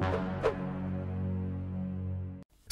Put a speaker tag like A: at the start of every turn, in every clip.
A: Thank you.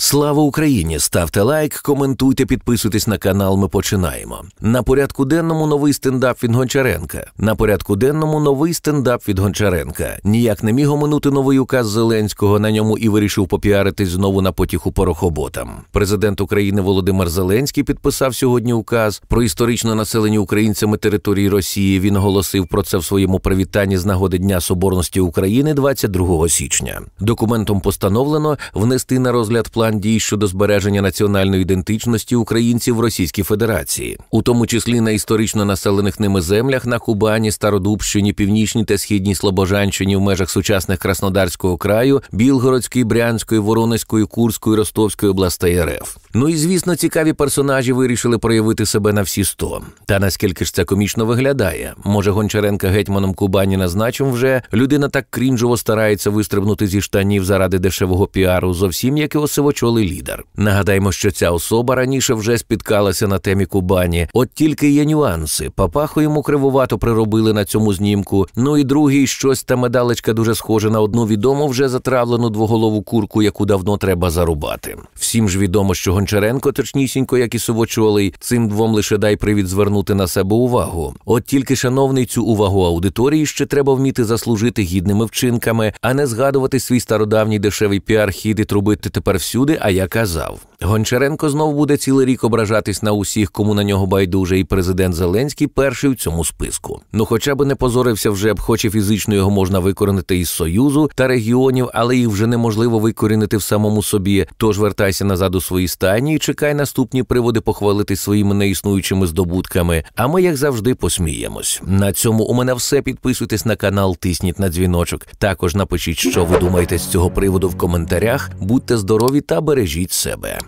A: Слава Україні! Ставте лайк, коментуйте, підписуйтесь на канал. Ми починаємо. На порядку денному новий стендап від Гончаренка. На порядку денному новий стендап від Гончаренка. Ніяк не міг оминути новий указ Зеленського. На ньому і вирішив попіаритись знову на потіху порохоботам. Президент України Володимир Зеленський підписав сьогодні указ про історично населення українцями території Росії. Він оголосив про це в своєму привітанні з нагоди Дня Соборності України 22 січня. Документом постановлено внести на розгляд план. Ірландії щодо збереження національної ідентичності українців в Російській Федерації, у тому числі на історично населених ними землях на Кубані, Стародубщині, Північній та Східній Слобожанщині в межах сучасних Краснодарського краю, Білгородської, Брянської, Воронезької, Курської, Ростовської областей РФ. Ну і звісно, цікаві персонажі вирішили проявити себе на всі сто. Та наскільки ж це комічно виглядає? Може, Гончаренка гетьманом Кубані назначив вже людина так крінжово старається вистрибнути зі штанів заради дешевого піару, зовсім як і осивоч очолий лідер. Нагадаємо, що ця особа раніше вже спіткалася на темі Кубані. От тільки є нюанси. Папаху йому кривувато приробили на цьому знімку. Ну і другий щось та медалечка дуже схоже на одну відому вже затравлену двоголову курку, яку давно треба зарубати. Всім ж відомо, що Гончаренко, точнісінько, як і Совочолий, цим двом лише дай привід звернути на себе увагу. От тільки, шановний, цю увагу аудиторії ще треба вміти заслужити гідними вчинками, а не згадувати свій стародавній дешевий піар-хід і трубити тепер всюди а я казав. Гончаренко знов буде цілий рік ображатись на усіх, кому на нього байдуже, і президент Зеленський перший в цьому списку. Ну, хоча б не позорився вже б, хоч і фізично його можна викоренити із союзу та регіонів, але їх вже неможливо викорінити в самому собі. Тож вертайся назад у свої стайні і чекай наступні приводи похвалити своїми неіснуючими здобутками. А ми, як завжди, посміємось. На цьому у мене все. Підписуйтесь на канал, тисніть на дзвіночок. Також напишіть, що ви думаєте з цього приводу в коментарях. Будьте здорові та бережіть себе.